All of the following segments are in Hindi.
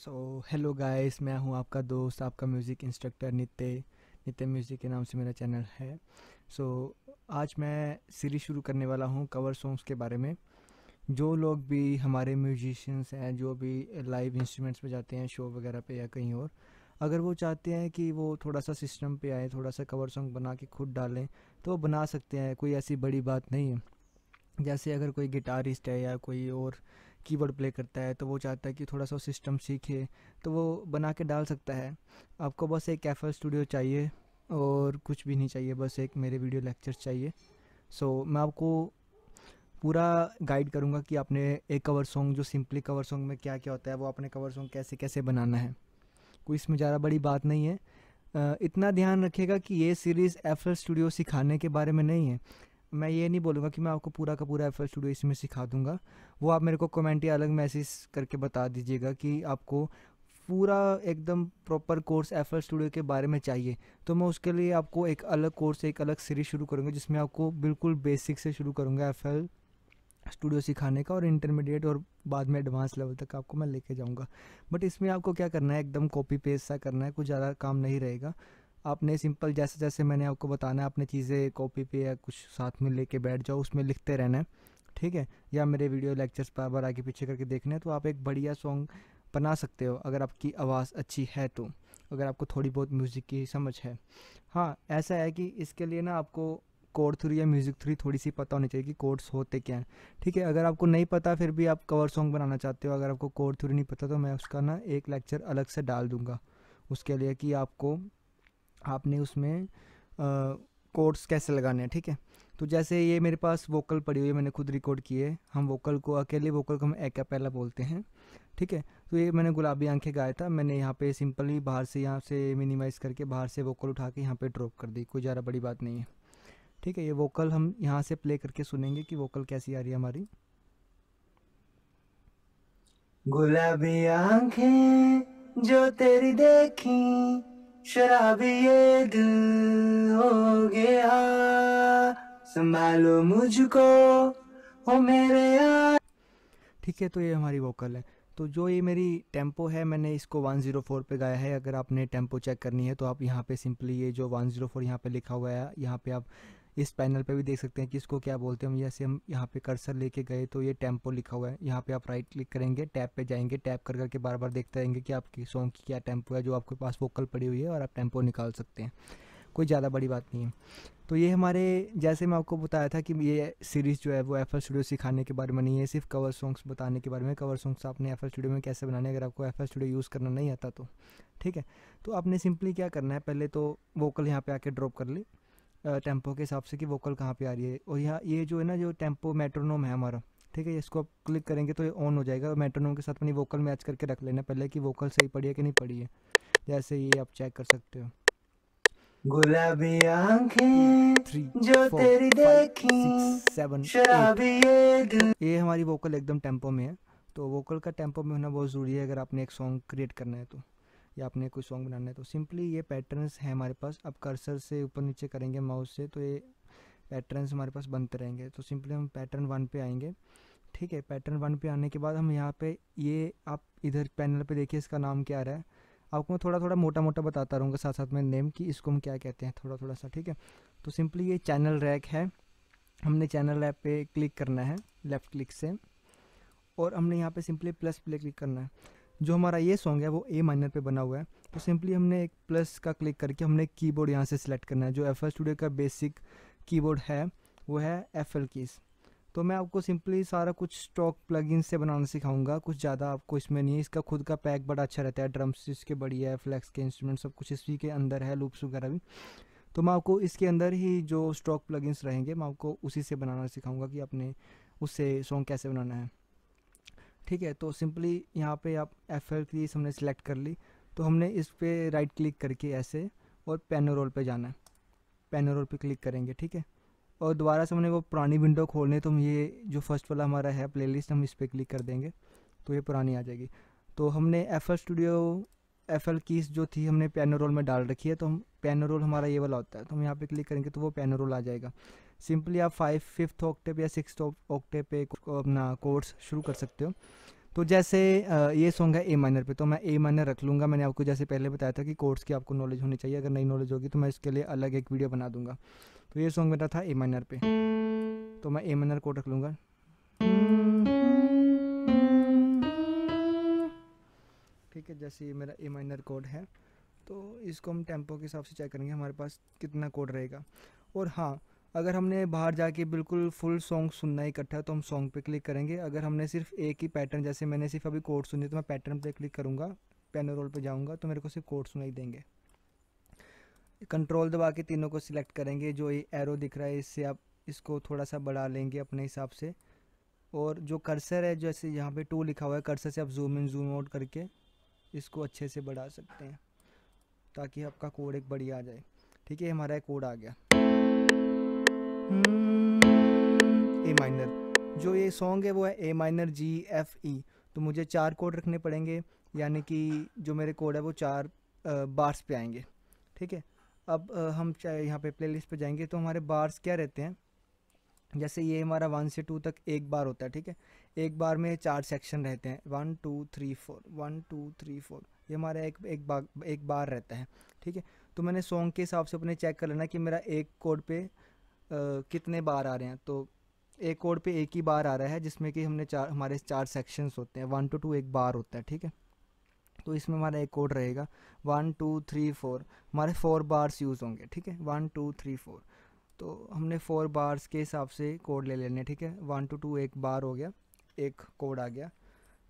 सो हेलो गाइस मैं हूं आपका दोस्त आपका म्यूज़िक इंस्ट्रक्टर नित्य नित्य म्यूज़िक के नाम से मेरा चैनल है सो so, आज मैं सीरीज शुरू करने वाला हूं कवर सॉन्ग्स के बारे में जो लोग भी हमारे म्यूजिशंस हैं जो भी लाइव इंस्ट्रूमेंट्स पे जाते हैं शो वगैरह पे या कहीं और अगर वो चाहते हैं कि वो थोड़ा सा सिस्टम पे आए थोड़ा सा कवर सॉन्ग बना के खुद डालें तो वो बना सकते हैं कोई ऐसी बड़ी बात नहीं है जैसे अगर कोई गिटारिस्ट है या कोई और कीबोर्ड प्ले करता है तो वो चाहता है कि थोड़ा सा सिस्टम सीखे तो वो बना के डाल सकता है आपको बस एक एफ स्टूडियो चाहिए और कुछ भी नहीं चाहिए बस एक मेरे वीडियो लेक्चर चाहिए सो so, मैं आपको पूरा गाइड करूँगा कि आपने एक कवर सॉन्ग जो सिंपली कवर सॉन्ग में क्या क्या होता है वो आपने कवर सॉन्ग कैसे कैसे बनाना है कोई इसमें ज़्यादा बड़ी बात नहीं है इतना ध्यान रखेगा कि ये सीरीज़ एफ स्टूडियो सिखाने के बारे में नहीं है मैं ये नहीं बोलूँगा कि मैं आपको पूरा का पूरा एफ स्टूडियो इसमें सिखा दूँगा वो आप मेरे को कमेंट या अलग मैसेज करके बता दीजिएगा कि आपको पूरा एकदम प्रॉपर कोर्स एफ स्टूडियो के बारे में चाहिए तो मैं उसके लिए आपको एक अलग कोर्स एक अलग सीरीज शुरू करूँगा जिसमें आपको बिल्कुल बेसिक से शुरू करूँगा एफ स्टूडियो सिखाने का और इंटरमीडिएट और बाद में एडवांस लेवल तक आपको मैं लेके जाऊँगा बट इसमें आपको क्या करना है एकदम कॉपी पेस्ट सा करना है कुछ ज़्यादा काम नहीं रहेगा आपने सिंपल जैसे जैसे मैंने आपको बताना है आपने चीज़ें कॉपी पे या कुछ साथ में लेके बैठ जाओ उसमें लिखते रहना है ठीक है या मेरे वीडियो लेक्चर्स पर बार आगे पीछे करके देखने हैं तो आप एक बढ़िया सॉन्ग बना सकते हो अगर आपकी आवाज़ अच्छी है तो अगर आपको थोड़ी बहुत म्यूज़िक की समझ है हाँ ऐसा है कि इसके लिए ना आपको कोड थ्री या म्यूज़िक थ्री थोड़ी सी पता होनी चाहिए कि कोड्स होते क्या हैं ठीक है अगर आपको नहीं पता फिर भी आप कवर सॉन्ग बनाना चाहते हो अगर आपको कोड थ्री नहीं पता तो मैं उसका ना एक लेक्चर अलग से डाल दूँगा उसके लिए कि आपको आपने उसमें कोड्स कैसे लगाने हैं ठीक है तो जैसे ये मेरे पास वोकल पड़ी हुई है मैंने खुद रिकॉर्ड किए हम वोकल को अकेले वोकल को हम एक पहला बोलते हैं ठीक है तो ये मैंने गुलाबी आंखें गाया था मैंने यहाँ पे सिंपली बाहर से यहाँ से मिनिमाइज़ करके बाहर से वोकल उठा के यहाँ पे ड्रॉप कर दी कोई ज़्यादा बड़ी बात नहीं है ठीक है ये वोकल हम यहाँ से प्ले करके सुनेंगे कि वोकल कैसी आ रही है हमारी गुलाबी आंखें जो तेरी देखी शराब ये दिल हो गया संभालो मुझको हो मेरे यार ठीक है तो ये हमारी वोकल है तो जो ये मेरी टेम्पो है मैंने इसको 104 पे गाया है अगर आपने टेम्पो चेक करनी है तो आप यहाँ पे सिंपली ये जो 104 यहाँ पे लिखा हुआ है यहाँ पे आप इस पैनल पे भी देख सकते हैं कि इसको क्या बोलते हैं जैसे हम यहाँ पे कर्सर लेके गए तो ये टेम्पो लिखा हुआ है यहाँ पे आप राइट क्लिक करेंगे टैप पे जाएंगे टैप कर करके बार बार देखते रहेंगे कि आपकी सॉन्ग की क्या टेम्पो है जो आपके पास वोकल पड़ी हुई है और आप टेम्पो निकाल सकते हैं कोई ज़्यादा बड़ी बात नहीं है तो ये हमारे जैसे मैं आपको बताया था कि ये सीरीज़ जो है वो एफ स्टूडियो सिखाने के बारे में नहीं है सिर्फ कवर सॉन्ग्स बताने के बारे में कवर सॉन्ग्स आपने एफ स्टूडियो में कैसे बनाने अगर आपको एफ स्टूडियो यूज़ करना नहीं आता तो ठीक है तो आपने सिंपली क्या करना है पहले तो वोकल यहाँ पे आके ड्रॉप कर ली टेम्पो के हिसाब से कि वोकल कहाँ पे आ रही है और यहाँ ये जो है ना जो टेम्पो मेट्रोनोम है हमारा ठीक है इसको आप क्लिक करेंगे तो ये ऑन हो जाएगा मेट्रोनोम के साथ अपनी वोकल मैच करके रख लेना पहले कि वोकल सही पड़ी है कि नहीं पड़ी है जैसे ये आप चेक कर सकते हो गुलाबी आंखें जो तेरी देखी ये हमारी वोकल एकदम टेम्पो में है तो वोकल का टेम्पो में होना बहुत ज़रूरी है अगर आपने एक सॉन्ग क्रिएट करना है तो या आपने कोई सॉन्ग बनाना है तो सिंपली ये पैटर्न्स हैं हमारे पास अब कर्सर से ऊपर नीचे करेंगे माउस से तो ये पैटर्न्स हमारे पास बनते रहेंगे तो सिंपली हम पैटर्न वन पे आएंगे ठीक है पैटर्न वन पे आने के बाद हम यहाँ पे ये आप इधर पैनल पे देखिए इसका नाम क्या रहा है आपको मैं थोड़ा थोड़ा मोटा मोटा बताता रहूँगा साथ साथ में नेम कि इसको हम क्या कहते हैं थोड़ा थोड़ा सा ठीक है तो सिंपली ये चैनल रैक है हमने चैनल रैक पर क्लिक करना है लेफ़्ट क्लिक से और हमने यहाँ पे सिंपली प्लस प्ले क्लिक करना है जो हमारा ये सॉन्ग है वो ए माइनर पे बना हुआ है तो सिंपली हमने एक प्लस का क्लिक करके हमने कीबोर्ड यहाँ से सिलेक्ट करना है जो एफ एल स्टूडियो का बेसिक कीबोर्ड है वो है एफ एल कीस तो मैं आपको सिंपली सारा कुछ स्टॉक प्लगइन से बनाना सिखाऊंगा कुछ ज़्यादा आपको इसमें नहीं है इसका खुद का पैक बड़ा अच्छा रहता है ड्रम्स इसके बढ़िया है फ्लैक्स के इंस्ट्रूमेंट सब कुछ इसी के अंदर है लूप्स वगैरह भी तो मैं आपको इसके अंदर ही जो स्टॉक प्लगइन्स रहेंगे मैं आपको उसी से बनाना सिखाऊंगा कि आपने उससे सॉन्ग कैसे बनाना है ठीक है तो सिंपली यहाँ पे आप एफ एल क्रीज हमने सेलेक्ट कर ली तो हमने इस पर राइट क्लिक करके ऐसे और पेनोरोल पे जाना है पेनोरोल पे क्लिक करेंगे ठीक है और दोबारा से हमने वो पुरानी विंडो खोलने तो हम ये जो फर्स्ट वाला हमारा है लिस्ट हम इस पर क्लिक कर देंगे तो ये पुरानी आ जाएगी तो हमने F L studio F L keys जो थी हमने पेनोरोल में डाल रखी है तो हम पेनोरोल हमारा ये वाला होता है तो हम यहाँ पे क्लिक करेंगे तो वो पेनोरोल आ जाएगा सिंपली आप फाइव फिफ्थ ऑक्टेप या सिक्स ऑक्टेप पे अपना कोर्स शुरू कर सकते हो तो जैसे ये सॉन्ग है ए माइनर पे तो मैं ए माइनर रख लूँगा मैंने आपको जैसे पहले बताया था कि कोर्स की आपको नॉलेज होनी चाहिए अगर नई नॉलेज होगी तो मैं इसके लिए अलग एक वीडियो बना दूंगा तो ये सॉन्ग मेरा था ए माइनर पे तो मैं ए माइनर कोड रख लूँगा ठीक है जैसे ये मेरा ए माइनर कोड है तो इसको हम टेम्पो के हिसाब से चेक करेंगे हमारे पास कितना कोड रहेगा और हाँ अगर हमने बाहर जाके बिल्कुल फुल सॉन्ग सुनना है इकट्ठा तो हम सॉन्ग पे क्लिक करेंगे अगर हमने सिर्फ एक ही पैटर्न जैसे मैंने सिर्फ अभी कोड सुनी तो मैं पैटर्न पे क्लिक करूँगा पैनो रोल पे जाऊँगा तो मेरे को सिर्फ कोड सुनाई देंगे कंट्रोल दबा के तीनों को सिलेक्ट करेंगे जो ये एरो दिख रहा है इससे आप इसको थोड़ा सा बढ़ा लेंगे अपने हिसाब से और जो कर्सर है जैसे यहाँ पे टू लिखा हुआ है कर्सर से आप जूम इन जूम आउट करके इसको अच्छे से बढ़ा सकते हैं ताकि आपका कोड एक बढ़िया आ जाए ठीक है हमारा कोड आ गया हम्म। ए माइनर जो ये सॉन्ग है वो है ए माइनर जी एफ ई तो मुझे चार कोड रखने पड़ेंगे यानी कि जो मेरे कोड है वो चार बार्स पे आएंगे ठीक है अब हम चाहे यहाँ पे प्लेलिस्ट पे जाएंगे तो हमारे बार्स क्या रहते हैं जैसे ये हमारा वन से टू तक एक बार होता है ठीक है एक बार में चार सेक्शन रहते हैं one two three four one two three four ये हमारा एक एक बार एक बार रहता है ठीक है तो मैंने सॉन्ग के हिसाब से अपने चेक कर लेना कि मेरा एक कोड पे कितने बार आ रहे हैं तो एक कोड पे एक ही बार आ रहा है जिसमें कि हमने चार हमारे चार सेक्शंस होते हैं वन टू टू एक बार होता है ठीक है तो इसमें हमारा एक कोड रहेगा वन टू थ्री फोर हमारे फोर बार्स यूज़ होंगे ठीक है वन टू थ्री फोर तो हमने फोर बार्स के हिसाब से कोड ले लेने ठीक है वन टू टू एक बार हो गया एक कोड आ गया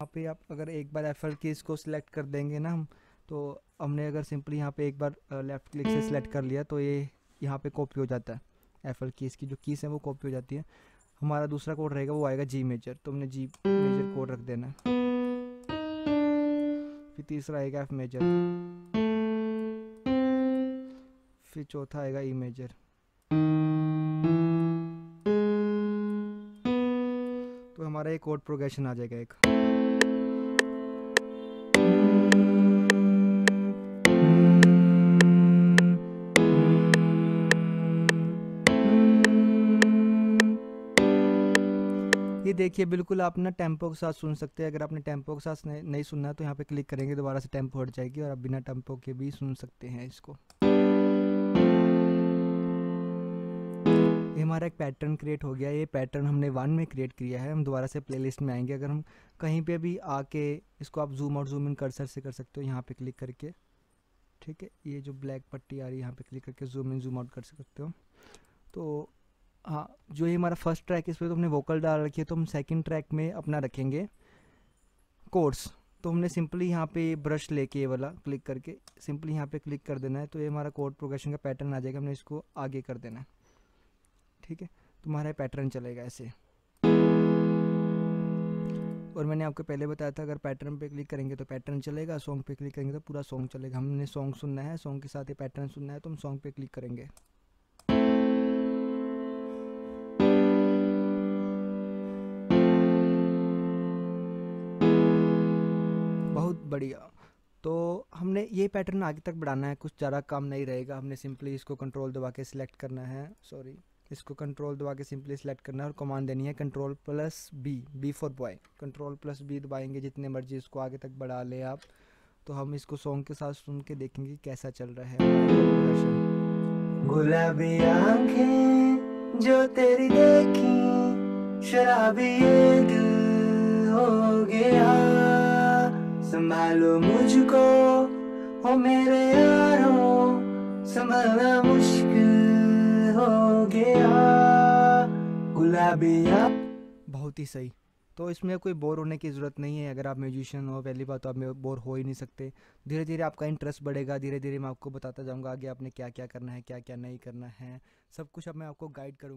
यहाँ पे आप अगर एक बार एफ एल की इसको सिलेक्ट कर देंगे ना हम तो हमने अगर सिंपली यहाँ पे एक बार लेफ़्ट क्लिक से सिलेक्ट कर हम्म। लिया तो ये यहाँ पे कॉपी हो जाता है एफ एल कीज़ की जो कीस है वो कॉपी हो जाती है हमारा दूसरा कोड रहेगा वो आएगा जी मेजर तो हमने जी मेजर कोड रख देना फिर तीसरा आएगा एफ मेजर फिर चौथा आएगा ई e मेजर तो हमारा एक कोड प्रोग्रेशन आ जाएगा एक देखिए बिल्कुल आप ना टेम्पो के साथ सुन सकते हैं अगर आपने टेम्पो के साथ नहीं सुनना तो यहाँ पे क्लिक करेंगे दोबारा से टेम्पो हट जाएगी और आप बिना टेम्पो के भी सुन सकते हैं इसको ये हमारा एक पैटर्न क्रिएट हो गया ये पैटर्न हमने वन में क्रिएट किया है हम दोबारा से प्लेलिस्ट में आएंगे अगर हम कहीं पे भी आके इसको आप जूम और जूम इन कर्सर से कर सकते हो यहाँ पे क्लिक करके ठीक है ये जो ब्लैक पट्टी आ रही है यहाँ पे क्लिक करके जूम इन जूम आउट कर सकते हो तो हाँ जो ये हमारा फर्स्ट ट्रैक है इस पर तो हमने वोकल डाल रखी है तो हम सेकंड ट्रैक में अपना रखेंगे कोर्स तो हमने सिंपली यहाँ पे ब्रश लेके ये वाला क्लिक करके सिंपली यहाँ पे क्लिक कर देना है तो ये हमारा कोर्ट प्रोग्रेशन का पैटर्न आ जाएगा हमने इसको आगे कर देना है ठीक है तो हमारा पैटर्न चलेगा ऐसे और मैंने आपको पहले बताया था अगर पैटर्न पे क्लिक करेंगे तो पैटर्न चलेगा सॉन्ग पे क्लिक करेंगे तो पूरा सॉन्ग चलेगा हमने सॉन्ग सुनना है सॉन्ग के साथ ये पैटर्न सुनना है तो हम सॉन्ग पे क्लिक करेंगे बढ़िया तो हमने ये पैटर्न आगे तक बढ़ाना है कुछ ज़्यादा काम नहीं रहेगा हमने सिंपली इसको कंट्रोल दबा के सिलेक्ट करना है सॉरी इसको कंट्रोल दबा के सिंपली सिलेक्ट करना है और कमांड देनी है control plus B B for boy control plus B दबाएंगे जितने मर्जी इसको आगे तक बढ़ा ले आप तो हम इसको सॉन्ग के साथ सुन के देखेंगे कैसा चल रहा है गुलाबी आंखें जो तेरी देखी शराबी हो गया संभालो मुझको हो मेरे यारो संभालना मुश्किल हो गया गुलाबी बहुत ही सही तो इसमें कोई बोर होने की ज़रूरत नहीं है अगर आप म्यूजिशियन हो पहली बात तो आप बोर हो ही नहीं सकते धीरे धीरे आपका इंटरेस्ट बढ़ेगा धीरे धीरे मैं आपको बताता जाऊँगा आगे आपने क्या क्या करना है क्या क्या नहीं करना है सब कुछ अब मैं आपको गाइड करूँगा